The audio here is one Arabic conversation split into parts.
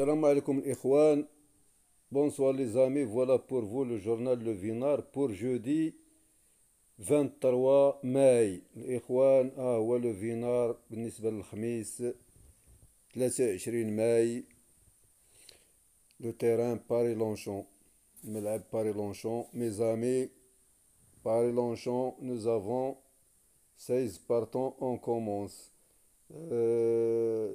Salam alaikum Bonsoir les amis, voilà pour vous le journal Le vinard pour jeudi 23 ah, mai le terrain paris terrain Vinard, بالنسبة للخميس 23 paris lanchon nous avons 16 partants on commence euh,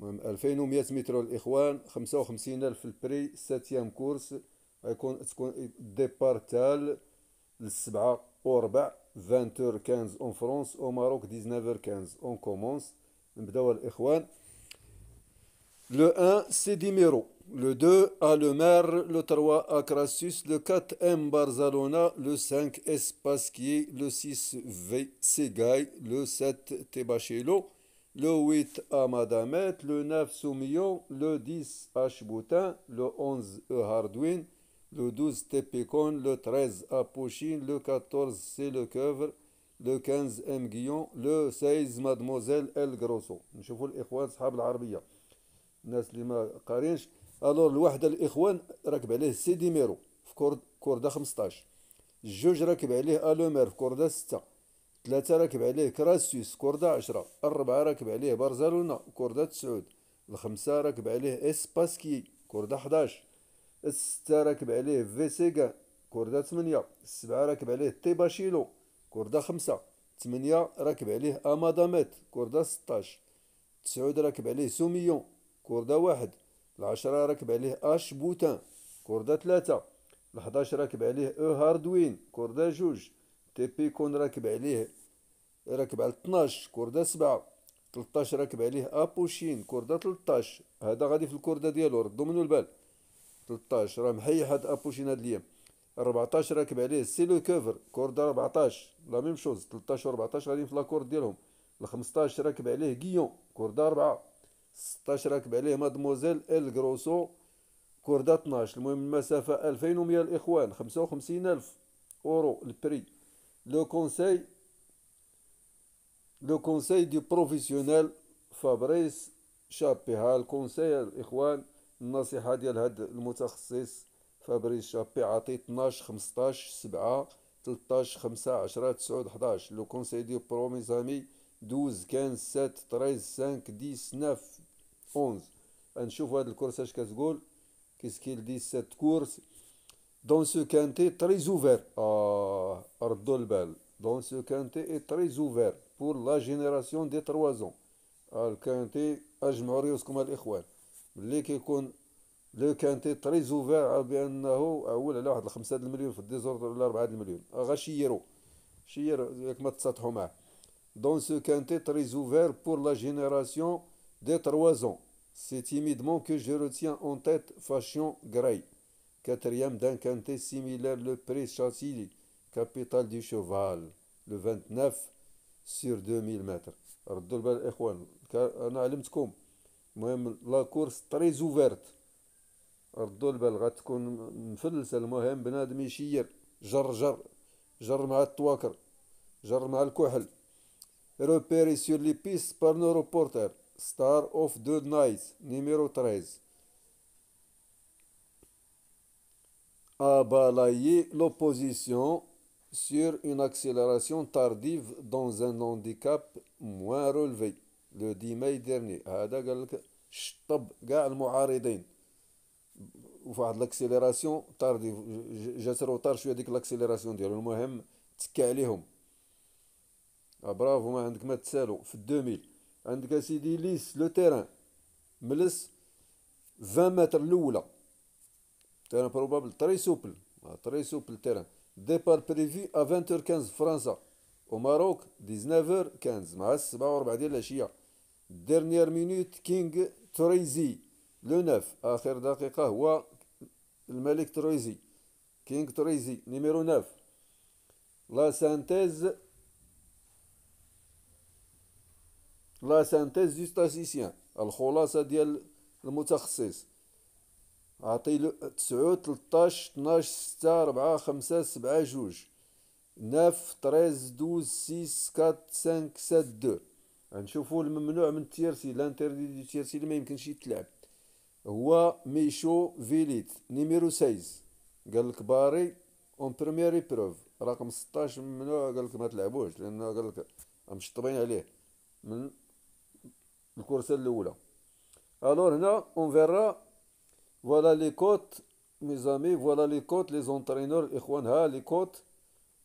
Alfa Num yes Metrol Iwan, Hamsau Ham Sin Elf Pre, seven course. I departal L Sba Orba 20h15 en France au Maroc 19h15. On commence. Le 1 c'est Dimero. Le 2 à Le Le 3 Acrassus. Le 4 M Barzalona. Le 5 es Le 6 V Segay. Le 7 Tebachello. le 8 à Madamet, le 9 Soumillon, le 10 à Chboutin, le 11 à Hardouin, le 12 Tépécon, le 13 à Pochine, le 14 c'est le Couvre, le 15 M Guillon, le 16 Mademoiselle El Grosso. نشوفوا الإخوان أصحاب العربية الناس اللي ما قارينش الور الوحدة الإخوان راكب عليه سيدي ميرو في كورد كوردة 15 الجوج راكب عليه ألومير في كوردة 6 ثلاثة راكب عليه كراسيوس كوردا عشرة الربعة راكب عليه بارزالونا كوردا تسعود الخمسة راكب عليه اسباسكي كوردا حداش الستة راكب عليه فيسيغا كوردا ثمانية السبعة راكب عليه تيباشيلو كوردا خمسة ثمانية راكب عليه أماداميت كوردا ستاش تسعود راكب عليه سوميون كوردا واحد العشرة راكب عليه أش بوتان كوردا ثلاثة الحداش راكب عليه أو هاردوين كوردا جوج تي كون راكب عليه راكب على 12 كوردة 7 13 راكب عليه ابوشين كوردة 13 هذا غادي في الكوردة ديالو ردو منو البال 13 راه محيح هاد ابوشين هاد ليام 14 راكب عليه سيلو كوفر كوردة 14 لا ميم شوز 13 و 14 غاديين في لاكورد ديالهم 15 راكب عليه غيون كوردة 4 16 راكب عليه مادموزيل ال غروسو كوردة 12 المهم المسافه 2100 الاخوان 55000 اورو البري لو كونساي لو كونساي دي بروفيسيونيل فابريس شابيها الكونساي الاخوان النصيحه ديال هذا المتخصص فابريس شابي عطي 12 15 7 13 5 10 9 11 لو كونساي دي برو ميزامي 12 15 7 13 5 10 9 11 نشوف هذا الكورس اش كتقول كيسكيل دي سات كورس دون سو كانتي تري زوفير اه ردوا البال Dans ce quintet est très ouvert pour la génération des trois ans. Le quintet, Ajmarius comme les l'Ikhwan. Le quintet très ouvert, Abiyanaho, Aoul, Allah, le Khamsad le Million, le désordre de l'Arbad le millions. Rachiyero. Chiyero, comme Matsat Homa. Dans ce quintet très ouvert pour la génération des trois ans. C'est timidement que je retiens en tête Fashion Grey, quatrième d'un quintet similaire, le pré capitale du cheval, le 29 sur 2000 mètres. Rdolbel Echouan, on vous Moi, la course très ouverte. Rdolbel, gâtkoum, m'fil, c'est le mohem, benad michir, Jarjar, jar, jar ma twakr, jar ma Repéré sur les pistes par nos reporters. Star of the Night, numéro 13. A balayé l'opposition sur une accélération tardive dans un handicap moins relevé le 10 ماي dernier هذا قال لك شطب كاع المعارضين وفواحد لاكسيليراسيون تارديف جات روطار شويه ديك لاكسيليراسيون ديالو المهم تكا عليهم برافو ما عندك ما تسالو في الدوميل عندك سيدي ليس لو تيران ملس 20 متر الاولى تيران بروبابل تري سوبل تري سوبل تيران Départ prévu à 20h15 France. Au Maroc, 19h15. Mahas, la chia. Dernière minute, King Troisi. Le 9. Akhir d'Aqiqa, wa le Malik King Troisi, numéro 9. La synthèse. La synthèse du statisticien. al le أعطي تسعود تلطاش تناش ستة ربعة خمسة سبعة جوج ناف تريز دوز سيس كات سانك سات دو غنشوفو الممنوع من التيرسي لانتيردي دو تيرسي اللي ميمكنش يتلعب هو ميشو فيليت نيميرو سايز قالك باري اون بروميير ايبروف رقم ستاش ممنوع قالك ما تلعبوش لان قالك مشطبين عليه من الكورسه الاولى الور هنا اون فيرا Voilà les cotes, mes amis, voilà les cotes, les entraîneurs, إخوان ها les cotes,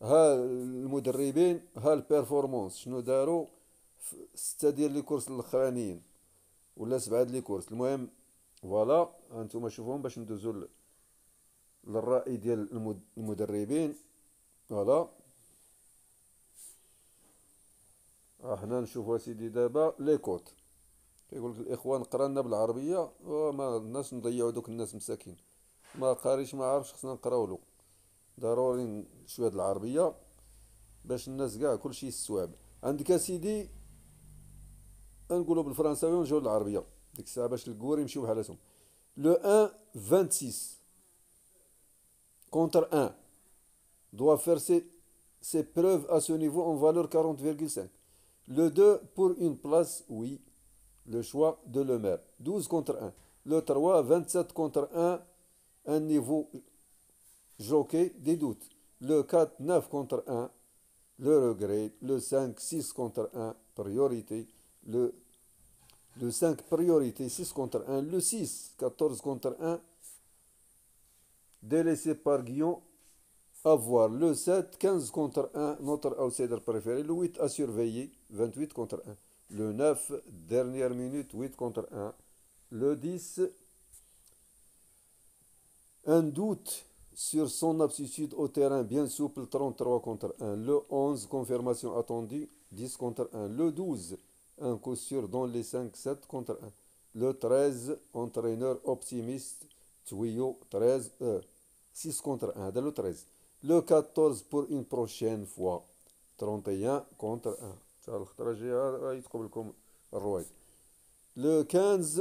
ها المدربين ها البيرفورمانس شنو داروا ستة ديال لي كورس الاخرانيين ولا سبعة لي كورس المهم فوالا هانتوما شوفوهم باش ندوزو للرأي ديال المدربين فوالا ها حنا نشوفو سيدي دابا لي كوت كيقول لك الاخوان قرانا بالعربيه وما الناس نضيعوا دوك الناس مساكين ما قاريش ما عارفش خصنا نقراو له ضروري شويه د العربيه باش الناس كاع كلشي يستوعب عندك اسيدي نقولوا بالفرنساوي ونجيو للعربيه ديك الساعه باش الكوار يمشيو بحالاتهم لو ان 26 كونتر ان دو faire سي سي بروف ا سو نيفو اون فالور 40,5. لو دو بور اون place, oui, le choix de le maire. 12 contre 1. Le 3, 27 contre 1, un niveau jockey des doutes. Le 4, 9 contre 1, le regret. Le 5, 6 contre 1, priorité. Le, le 5, priorité, 6 contre 1. Le 6, 14 contre 1, délaissé par Guillaume. Avoir le 7, 15 contre 1, notre outsider préféré. Le 8 à surveiller, 28 contre 1. Le 9, dernière minute, 8 contre 1. Le 10, un doute sur son aptitude au terrain bien souple, 33 contre 1. Le 11, confirmation attendue, 10 contre 1. Le 12, un coup sûr dans les 5, 7 contre 1. Le 13, entraîneur optimiste, tuyau 13, 6 contre 1. le 13. Le 14, pour une prochaine fois, 31 contre 1. حتى الخطرة الجاية راه يتقبل لكم الرويد لو كانز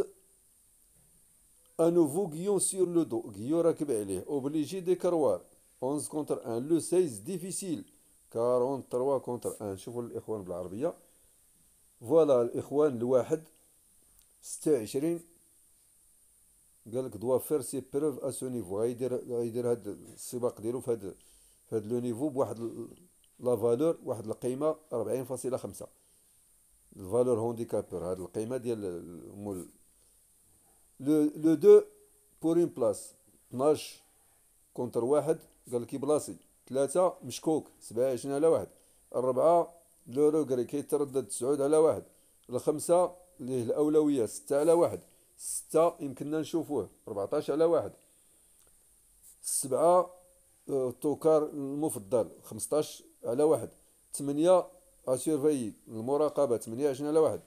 ا نوفو غيون سور لو دو غيو راكب عليه اوبليجي دي كروار 11 كونتر 1 لو 16 ديفيسيل 43 كونتر 1 شوفوا الاخوان بالعربيه فوالا الاخوان الواحد 26 قال لك دوا فير سي بروف ا سو نيفو غيدير غيدير هاد السباق ديالو في هاد في هاد لو نيفو بواحد لا فالور واحد القيمه 40.5 الفالور هونديكابور هاد القيمه ديال مول لو لو دو بور اون بلاس 12 كونتر واحد قال لك بلاصي ثلاثة مشكوك سبعة وعشرين على واحد الربعة لو روغري كيتردد تسعود على واحد الخمسة ليه الأولوية ستة على واحد ستة يمكننا نشوفوه ربعتاش على واحد السبعة آه، توكار المفضل خمسطاش على واحد ثمانية اسيرفي المراقبة ثمانية عشرين على واحد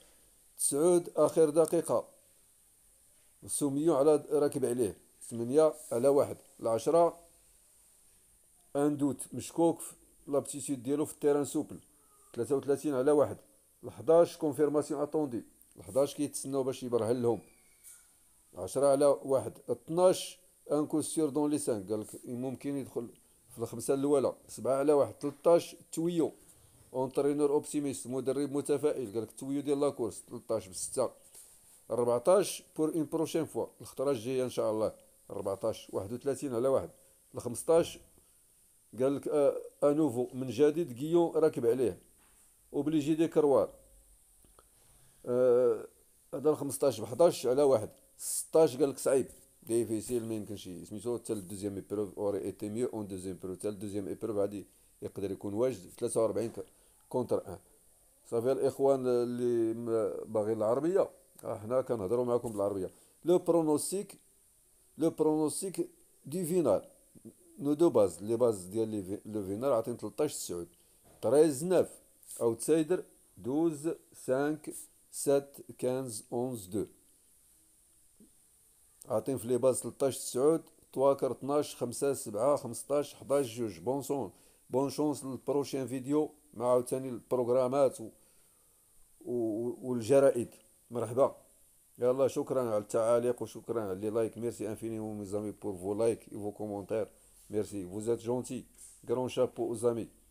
تسعود آخر دقيقة سوميو على راكب عليه ثمانية على واحد العشرة اندوت مشكوك في ديالو في التيران سوبل ثلاثة وثلاثين على واحد الحداش كونفيرماسيون اتوندي الحداش كيتسناو باش يبرهن لهم عشرة على واحد اثناش ان سيور دون لي سانك قالك ممكن يدخل في الخمسه الاولى سبعه على واحد 13 تويو اونترينور اوبتيميست مدرب متفائل قال لك ديال لاكورس 13 بسته 14 بور اون بروشين فوا الخطره الجايه ان شاء الله 14 31 على واحد 15 قال لك انوفو آه، من جديد كيون راكب عليه اوبليجي دي كروار هذا آه 15 ب 11 على واحد 16 قال لك صعيب ديفيسيل ما يمكنش سميتو حتى الدوزيام ايبروف اوري ايتي ميو اون دوزيام ايبروف حتى الدوزيام ايبروف غادي يقدر يكون واجد 43 كونتر 1 صافي الاخوان اللي باغي العربيه حنا كنهضروا معكم بالعربيه لو برونوستيك لو برونوستيك دي فينال نو دو باز لي باز ديال لي لو فينال عطين 13 سعود 13 9 او تسايدر 12 5 7 15 11 2 عاطين في لي باز 13 9 تواكر 12 5 7 15 11 جوج سون بون شونس للبروشين فيديو مع عاوتاني البروغرامات و... و... والجرائد مرحبا يلا شكرا على التعاليق وشكرا على لي لايك ميرسي انفينيمون مي زامي بور فو لايك اي فو كومونتير ميرسي فوزات جونتي غران شابو زامي